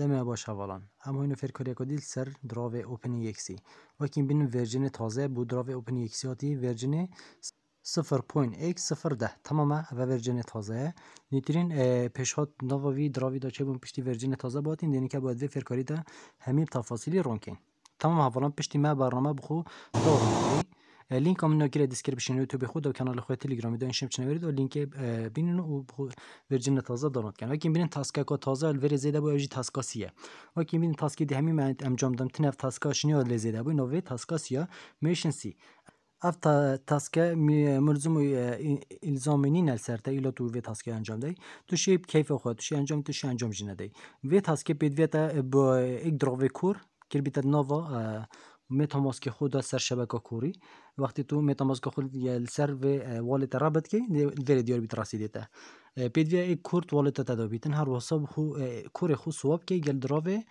دمه باش هەواڵان ئەم هۆینە فێرکارێکۆدیل سەر دراێ ئۆپنی یەکسی و بینم ڤێرجێنێ تازە تازه دراێ ئۆپنی یەکسیاتی ڤێرجێ صفر پوین یک صفر ده تمامه و ورژن تازه نیترین پشات نووی دراوی دا چه بون پشتی ورژن تازه باتین دینی که باید وی فرکاری ده همین تفاصیلی رون کن تمام حوالا پشتی ما برنامه بخو دارم لینک هم نگیره دیسکریپشن یوتیوب خود و کانال خود تلگرامی دا انشم چنه و لینک بینن و ورژن تازه دانلود کن وقتی بینن تاسکا کو تازه ال زیده بو اجی تاسکا سیه وقتی بینن تاسکی دی همین امجام دم تنف تاسکا شنیو لزیده بو نووی تاسکا سیه میشن سی اف تاسکه ملزم الزام نین السرته ایلا تو وی تاسکه انجام دهی، تو شی کیف خود تو شی انجام تو شی انجام جنده دهی وی تاسکه بید وی تا با ایک دروه کور کر بیت نووا ميتا ماسك خود سر شبكه كوري وقتی تو ميتا ماسك خود سر والت رابط كي دير ديار بتراسي ديتا بيديا اي كورت والت تدابيتن هر وصاب خو كوري خو سواب كي گل دراوي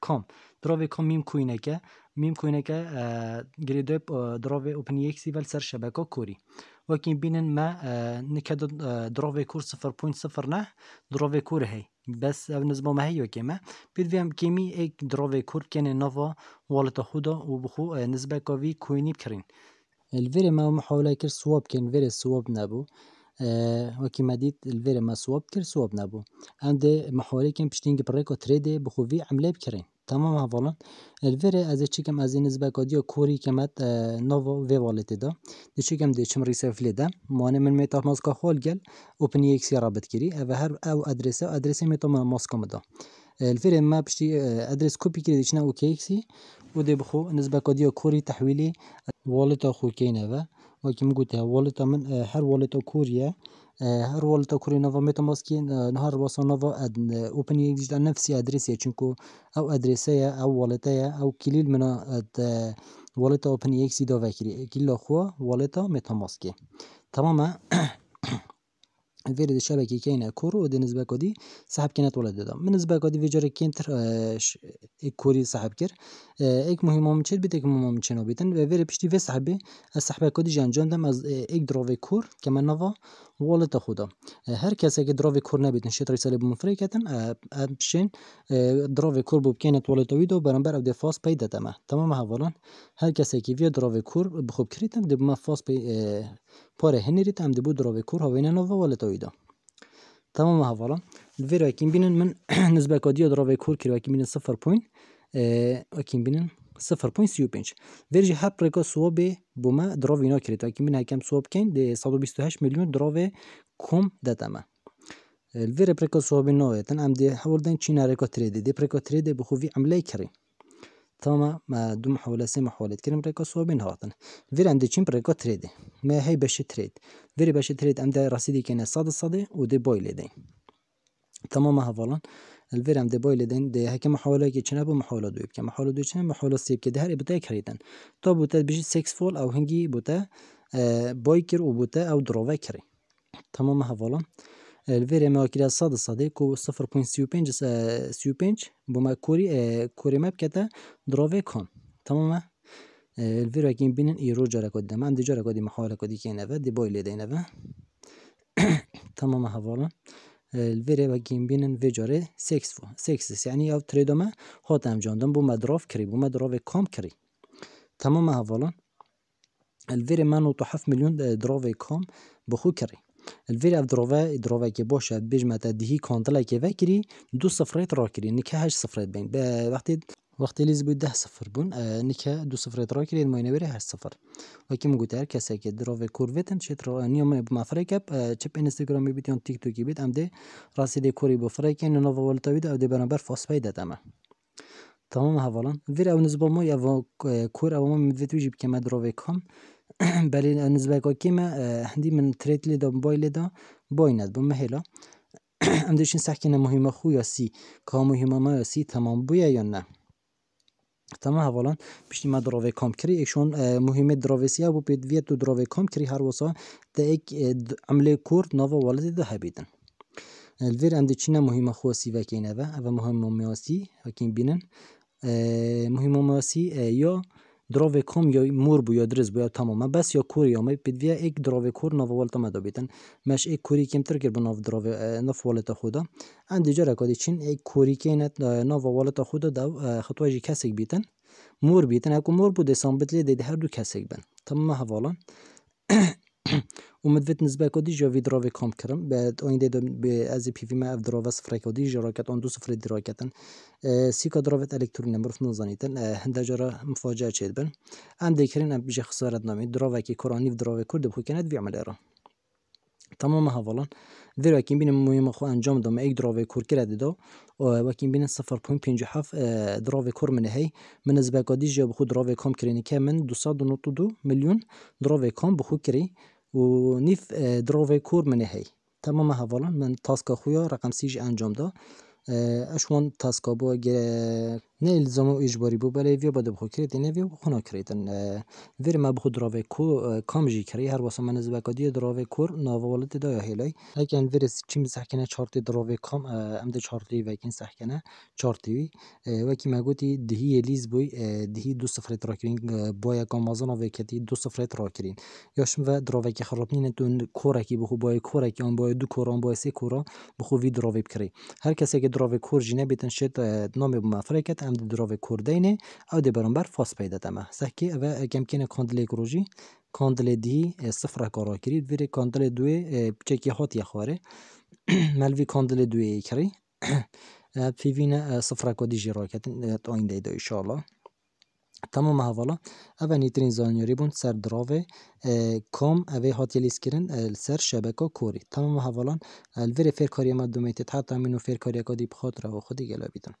كوم دراوي كوم ميم كوينكه ميم كوينكه گريدب دراوي اوبن يكسي ول سر شبكه كوري ولكن بينن ما نكد دراوي كور 0.0 نه دراوي كور هي بس او نظام هیو کمه بید ویم کمی ایک دراوی کرد کنه نوا والت خودا و بخو نسبه کاوی کوینی بکرین الویر ما محاوله کرد سواب کن ویر سواب نبو کی مدید الویر ما سواب کرد سواب نبو انده ده محاوله کن پشتینگ پرکو تریده بخو وی عمله بکرین تمام حوالان الفيري اه، از چکم از این نسبه کادیا کوری کمت اه، نو وی والت ده نشکم ده چم ریسف لی ده مانه من میتا ماسکا خول گل اوپن ایکس یا رابط کری او اه، هر او ادرسه او ادرسه میتا ماسکا مده الفيري ما بشتي ادرس كوبي كري دشنا او كيكسي و ده بخو نسبه کادیا کوری تحویلی والت خو کینه ولكن قلتها والتا من هر والتا كوريا هر والتا كوريا نظام ميتا ماسكي نهار وصل نظام أدن أوبن يجد نفسي أدريسيا تشنكو أو أدريسيا أو والتايا أو كليل من أد والتا أوبن يكسي دوفاكري كلا خوا والتا ميتا ماسكي تماما شبکی که الفيرو الشبكي كاينه كور ودنسبة كودي سحب كانت ولا ددا بالنسبه كودي فيجر كينتر اك کوری صاحب کیر اک مهم ممکن بیت اک مهم بیتن و فيري بيشتي و سحب السحب كودي جان جان دم از دراوی کور که من نوا ولا تاخدا هر کس که دراوی کور نبیدن شیت رساله بمفری کتن ابشین دراوی کور بو کنات توله ویدو برام بر او فاس پیدا دم. تمام حوالان هر کس که وی دراوی کور بخوب کریتن دب ما فاس پی پاره هنریتم دبو دروی کور هاوینه نو ولا ویدا تمام ها فلان دیروز وقتی بینن من نسبت کادیا در آبی کور کرد وقتی بینن صفر پوین وقتی بینن صفر پوین سیو پنج دیروز یه حرف رکا سواب بوما در آبی نکرد وقتی می بینن کم سواب کن ده صد بیست و هشت میلیون در آبی کم داده ما دیروز رکا سواب نوایتن ام دی حاول دن چین رکا تریده دی رکا تریده بخوی عملی کریم تما ma dum hawla sema hawla تكلم ريكو سو بین هاتن فير عند تشيم ريكو تريد ما هي باش تريد فير باش تريد عند رصيدي كاين صاد صاد ودي بوي لدين تمام هفالان الفير بایل دین لدين هک محوله محاولة كي تشنب محوله دو که محوله دو تشنب محوله سيب که دهر ابتدای خریدن تا بوده بیش سیکس فول او بوده آه، بایکر بويكر بوده او دروفا تمام هفالان الفيري ما كلا صاد صديق كو صفر بوين سيو بينج سيو بينج بما كوري كوري ماب كتا دروفي كون تمام الفيرا كين بينن اي جارا كودي ما عندي جارا كودي محاولة دي كينا فا دي بوي لدينا فا تمام هفولا الفيري باكين بينن في جاري سيكس فو سيكسس يعني او تريدوما هوت ام جوندن بوما دروف كري بوما دروفي كوم كري تمام هفولا الفيري ما نوطو حف مليون دروفي كوم بخو كري الویر اف دروه دروه که باشه بیج متا دهی کانتلا که وکری دو صفرت را کری نکه هشت صفرت بین وقتی وقتی لیز بود ده صفر بون نکه دو صفر ترا کرید ما اینه بره هر صفر و که مگو تر کسی که دراوه کرویتن چه ترا نیوم مفره کب چپ انستگرامی بیت یا تیک توکی بیت ام ده راسی ده کوری بفره که نو ولتا بیده او ده برانبر فاس پیدا دمه تمام حوالان ویر او نزبا ما یا کور او ما مدویت ویجی بکمه دراوه کام بلی نزبه که که من هندی من تریت لیده و بای لیده بو مهلا بای محلا هم که خو یا سی که ما یا سی تمام بویا یا نه تمام حوالا بشتی ما دراوه کام کری ایک سیا بو پید ویر تو دراوه کام کری هر وصا تا ایک عمله کورد نو والده دو حبیدن الویر هم داشتین مهیما خو سی و که و او مهمه میاسی یا بینن مهمه ما یا دروی کم یا مور بو یا درز بو یا تمام بس یا کور یا می یک ویا ایک کور نو والتا مدا بیتن مش ایک کوری کم تر کر نو والتا خودا ان دیجا رکادی چین ایک کوری که نت نو والتا خودا دو خطواجی کسی بیتن مور بیتن اگر مور بو دیسان دی دیده هر دو کسیگ بین تمام حوالا ومدفت نسبه كودي جو في دروفي كوم كرم بعد اون دي دیدم بي ازي بي في ما اف دروفا صفر كودي جو راکت اون دو صفر دي راکتن سیکا دراوت الکترون نمبر فن زانیتن هنده جرا مفاجاه چید بن ام دي كرين ام بجي خسارة نامی دروفا كي كوراني في دراوی کرد بخو كانت في عمل ارا تمام ها هفالان ذرا كين بين مهم خو انجام دوم ايك دراوي كور كرد دو و وكين بين صفر بوين بينجو حف دراوي كور من هي من نسبة كودي جو بخو دراوي كوم كريني كامن دو صاد نوتو دو مليون دراوي كوم بخو كري و ونيف دروفي كور من هي تمام هفالان من تاسكا خويا رقم سيج انجام دا اه، اشوان تاسكا بو نه الزام و اجباری بو بلی ویو بده بخو نه ویو خونا ویر ما بخو دراوی کو کام جی کری هر واسه من زبکادی دراوی کور ناوالت دا یا هیلی اکن ویر چیم سحکنه چارتی دراوه کام امده چارتی وکن سحکنه چارتی وی وکی ما گوتی دهی لیز بوی دهی دو سفره ترا کرین با یکا مازان آوی کتی دو سفره ترا کرین یاشم و دراوه که خراب نینه تون کورکی بخو بای کورکی دو کورا آن سه کورا دراوی بکری هر کسی که دراوی کور جینه شد نام ام د دروې کوردینه او د برانبر فاس پیدا سه که و کمکینه کندلی ګروجی کاندل دی صفر کارا کردید کندلی کاندل دوی چکی هات یخواره ملوی کاندل دوی کری وینه صفر دی جرا کتن تو این دیده الله تمام هوالا اوه نیترین زانیاری سر دراوه کام اوی هاتی لیس کرن سر شبکه کوری تمام هوالان الویر کاری ما دومیتت حتی فرکاری اکا دی بخاطر و خودی گلا